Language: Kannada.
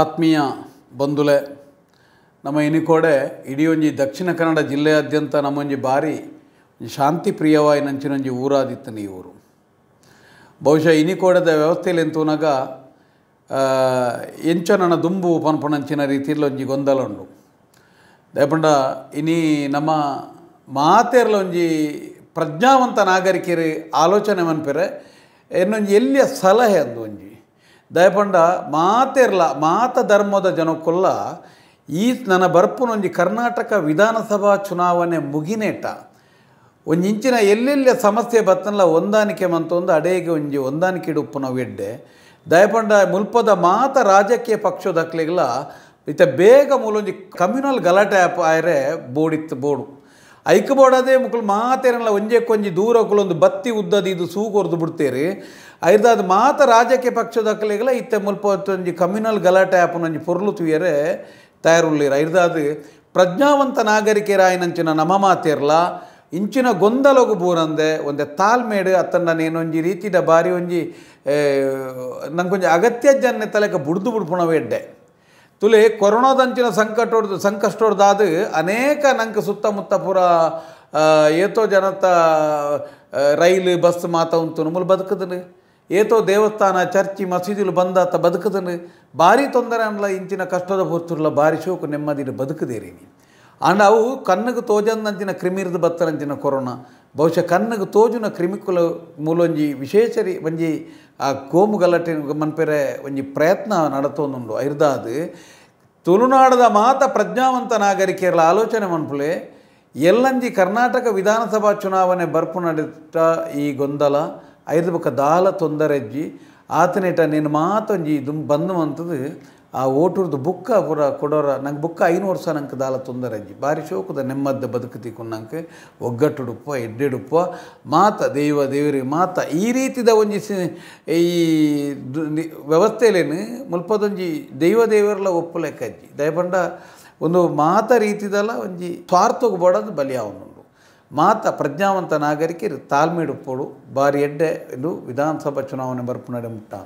ಆತ್ಮೀಯ ಬಂಧುಲೆ ನಮ್ಮ ಇನಿಕೋಡೆ ಇಡೀ ಒಂಜಿ ದಕ್ಷಿಣ ಕನ್ನಡ ಜಿಲ್ಲೆಯಾದ್ಯಂತ ನಮ್ಮೊಂಜಿ ಬಾರಿ ಶಾಂತಿ ಪ್ರಿಯವಾಗಿ ನಂಚಿನೊಂಜಿ ಊರಾದಿತ್ತನಿ ಈ ಊರು ಬಹುಶಃ ಇನಿಕೋಡದ ವ್ಯವಸ್ಥೆಯಲ್ಲಿ ಎಂತೂನಾಗ ಎಂಚ ನನ್ನ ದುಂಬು ಪನ್ಪಣಂಚಿನ ರೀತಿಯಲ್ಲಿ ಒಂಜಿ ಗೊಂದಲ ಉಂಡು ದಯಪಂಡ ಇನಿ ನಮ್ಮ ಮಾತೆರ್ಲ ಒಂಜಿ ಪ್ರಜ್ಞಾವಂತ ನಾಗರಿಕರಿ ಆಲೋಚನೆ ಮನ್ಪೆರೆ ಎನ್ನೊಂಜಿ ಎಲ್ಲಿಯ ಸಲಹೆ ಅಂದು ಒಂಜಿ ದಯಪಂಡ ಮಾತೆರ್ಲ ಮಾತ ಧರ್ಮದ ಜನಕ್ಕೊಲ್ಲ ಈ ನನ್ನ ಬರ್ಪುನೊಂಜಿ ಕರ್ನಾಟಕ ವಿಧಾನಸಭಾ ಚುನಾವಣೆ ಮುಗಿನೇಟ ಒಂದು ಇಂಚಿನ ಎಲ್ಲೆಲ್ಲ ಸಮಸ್ಯೆ ಬತ್ತನಲ್ಲ ಹೊಂದಾಣಿಕೆ ಮಂತೊಂದು ಅಡೆಗೆ ಒಂಜಿ ಹೊಂದಾಣಿಕೆ ಇಡುಪ್ಪು ನಾವು ಎಡ್ಡೆ ದಯಪಂಡ ಮುಲ್ಪದ ಮಾತ ರಾಜಕೀಯ ಪಕ್ಷದಕ್ಲಿಗಲ ಇತ್ತ ಬೇಗ ಮೂಲೊಂಜಿ ಕಮ್ಯುನಲ್ ಗಲಾಟೆ ಆಯ್ರೆ ಬೋಡಿತ್ತು ಬೋಡು ಐಕಬೋಡದೆ ಮುಕ್ಕಳು ಮಾತೇರಲ್ಲ ಒಂಜೆ ಕೊಂಜಿ ಒಂದು ಬತ್ತಿ ಉದ್ದದಿ ಇದು ಸೂಕೊರ್ದು ಬಿಡ್ತೇರಿ ಐರ್ದಾದ ಮಾತ ರಾಜಕೀಯ ಪಕ್ಷದ ಅಕ್ಕಲಿಗೆಲ್ಲ ಇತ್ತೆ ಮುಲ್ಪ ಒಂಜಿ ಕಮ್ಯುನಲ್ ಗಲಾಟೆ ಒಂಜಿ ಪೊರ್ಲು ತುಯರೆ ತಯಾರುಳ್ಳೀರ ಐರ್ದಾದ ಪ್ರಜ್ಞಾವಂತ ನಾಗರಿಕರಾಯಿನಂಚಿನ ನಮ ಮಾತೇರ್ಲ ಇಂಚಿನ ಗೊಂದಲಗು ಬೂರಂದೆ ಒಂದೆ ತಾಳ್ಮೇಡು ಅತ್ತನ್ನ ನೇನೊಂಜಿ ರೀತಿದ ಬಾರಿ ಒಂಜಿ ಕೊಂಚ ಅಗತ್ಯ ಜನ್ನೆ ತಲೆಕ ಬುಡ್ದು ಅಡ್ಡೆ ತುಲೆ ಕೊರೋನಾದಂಚಿನ ಸಂಕಟೋರ್ದು ಸಂಕಷ್ಟೋರ್ದಾದ ಅನೇಕ ನಂಕ ಸುತ್ತಮುತ್ತ ಪೂರ ಏತೋ ಜನತ ರೈಲು ಬಸ್ ಮಾತಾ ಉಂಟು ನಮ್ಮಲ್ಲಿ ಬದುಕದನು ಏತೋ ದೇವಸ್ಥಾನ ಚರ್ಚಿ ಮಸೀದಿಲು ಬಂದಾತ ಬದುಕದನು ಭಾರಿ ತೊಂದರೆ ಅನ್ನಲ್ಲ ಇಂಚಿನ ಕಷ್ಟದ ಹೊತ್ತುರ್ಲ ಭಾರಿ ಶೋಕ ನೆಮ್ಮದಿ ಬದುಕದೇರಿ ನೀನು ಅವು ಕಣ್ಣಿಗೆ ತೋಜಂದಂಚಿನ ಕ್ರಿಮಿರ್ದ ಬತ್ತರಂಚಿನ ಕೊರೋನಾ ಬಹುಶಃ ಕಣ್ಣಿಗೆ ತೋಜುನ ಕ್ರಿಮಿಕುಲ ಮೂಲೊಂಜಿ ವಿಶೇಷ ರೀ ಒಂಜಿ ಆ ಕೋಮು ಮನ್ಪೆರೆ ಒಂಜಿ ಪ್ರಯತ್ನ ನಡತೊಂದುಂಡು ಐರ್ದಾದು ತುಳುನಾಡದ ಮಾತ ಪ್ರಜ್ಞಾವಂತ ನಾಗರಿಕೆಯರ ಆಲೋಚನೆ ಮನ್ಪುಲೆ ಎಲ್ಲಂಜಿ ಕರ್ನಾಟಕ ವಿಧಾನಸಭಾ ಚುನಾವಣೆ ಬರ್ಪು ನಡೆದ ಈ ಗೊಂದಲ ಐರ್ದ ಬೊಕ್ಕ ದಾಲ ತೊಂದರೆಜ್ಜಿ ಆತನೇಟ ನೀನು ಮಾತೊಂಜಿ ಇದು ಬಂದು ಆ ಓಟುರ್ದು ಬುಕ್ಕ ಪುರ ಕೊಡೋರ ನಂಗೆ ಬುಕ್ಕ ಐನೂರು ವರ್ಷ ನಂಗೆ ದಾಲ ತೊಂದರೆ ಅಂಜಿ ಭಾರಿ ಶೋಕದ ನೆಮ್ಮದ್ದ ಬದುಕತಿ ಕುನ್ನಂಗೆ ಒಗ್ಗಟ್ಟುಡುಪ್ಪ ಎಡ್ಡೆಡುಪ್ಪ ಮಾತ ದೇವ ದೇವರಿಗೆ ಮಾತ ಈ ರೀತಿದ ಒಂಜಿ ಈ ವ್ಯವಸ್ಥೆಯಲ್ಲೇನು ಮುಲ್ಪದೊಂಜಿ ದೈವ ದೇವರೆಲ್ಲ ಒಪ್ಪು ಅಜ್ಜಿ ದಯಪಂಡ ಒಂದು ಮಾತ ರೀತಿದಲ್ಲ ಒಂಜಿ ಸ್ವಾರ್ಥಕ್ಕೆ ಬಡದು ಬಲಿಯಾವನು ಮಾತ ಪ್ರಜ್ಞಾವಂತ ನಾಗರಿಕರು ತಾಳ್ಮೆಡುಪ್ಪೋಡು ಬಾರಿ ಎಡ್ಡೆ ಇದು ವಿಧಾನಸಭಾ ಚುನಾವಣೆ ಬರ್ಪುನಡೆ ಮುಟ್ಟ